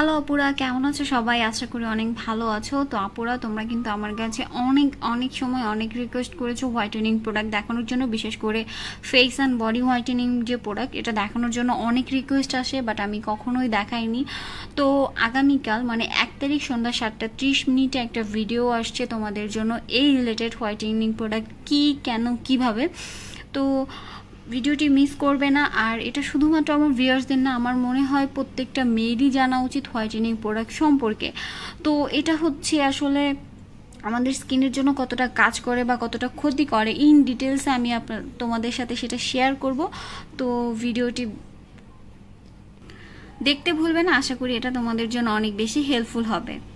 hello অপুরা কেমন আছো সবাই আশা করি অনেক ভালো আছো তো আপুরা তোমরা কিন্তু আমার কাছে অনেক অনেক সময় অনেক রিকোয়েস্ট করেছো হোয়াইটেনিং প্রোডাক্ট দেখানোর জন্য বিশেষ করে ফেস অ্যান্ড বডি হোয়াইটেনিং যে প্রোডাক্ট এটা দেখানোর জন্য অনেক রিকোয়েস্ট আসে বাট আমি কখনোই দেখাইনি তো আগামীকাল মানে এক তারিখ সন্ধ্যা সাতটা ত্রিশ মিনিটে একটা ভিডিও আসছে তোমাদের জন্য এই রিলেটেড হোয়াইটেনিং প্রোডাক্ট কি কেন কিভাবে তো ভিডিওটি মিস করবে না আর এটা শুধুমাত্র আমার ভিউয়ার্সদের না আমার মনে হয় প্রত্যেকটা মেয়েরই জানা উচিত হোয়াইটেনিং প্রোডাক্ট সম্পর্কে তো এটা হচ্ছে আসলে আমাদের স্কিনের জন্য কতটা কাজ করে বা কতটা ক্ষতি করে ইন ডিটেলস আমি আপনার তোমাদের সাথে সেটা শেয়ার করব তো ভিডিওটি দেখতে ভুলবে না আশা করি এটা তোমাদের জন্য অনেক বেশি হেল্পফুল হবে